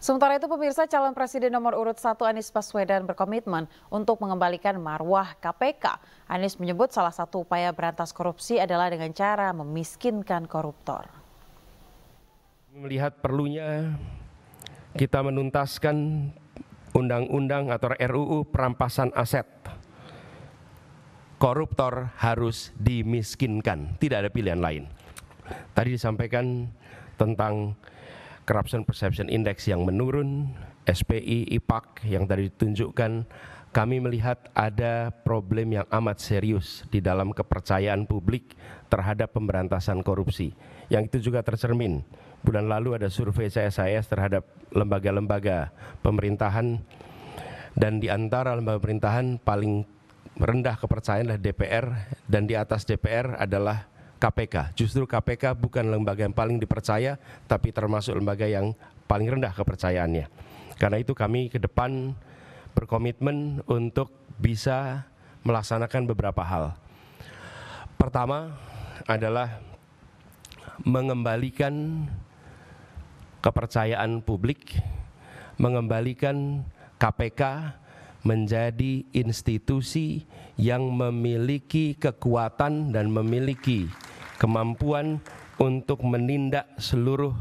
Sementara itu pemirsa calon presiden nomor urut 1 Anies Baswedan berkomitmen untuk mengembalikan marwah KPK. Anies menyebut salah satu upaya berantas korupsi adalah dengan cara memiskinkan koruptor. Melihat perlunya kita menuntaskan undang-undang atau RUU perampasan aset. Koruptor harus dimiskinkan, tidak ada pilihan lain. Tadi disampaikan tentang Corruption Perception Index yang menurun, SPI, IPAK yang tadi ditunjukkan, kami melihat ada problem yang amat serius di dalam kepercayaan publik terhadap pemberantasan korupsi. Yang itu juga tercermin. Bulan lalu ada survei CSIS terhadap lembaga-lembaga pemerintahan dan di antara lembaga pemerintahan paling rendah kepercayaan adalah DPR dan di atas DPR adalah KPK. Justru KPK bukan lembaga yang paling dipercaya, tapi termasuk lembaga yang paling rendah kepercayaannya. Karena itu kami ke depan berkomitmen untuk bisa melaksanakan beberapa hal. Pertama adalah mengembalikan kepercayaan publik, mengembalikan KPK menjadi institusi yang memiliki kekuatan dan memiliki kemampuan untuk menindak seluruh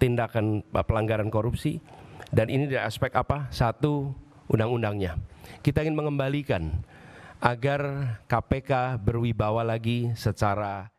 tindakan eh, pelanggaran korupsi dan ini dari aspek apa? Satu, undang-undangnya. Kita ingin mengembalikan agar KPK berwibawa lagi secara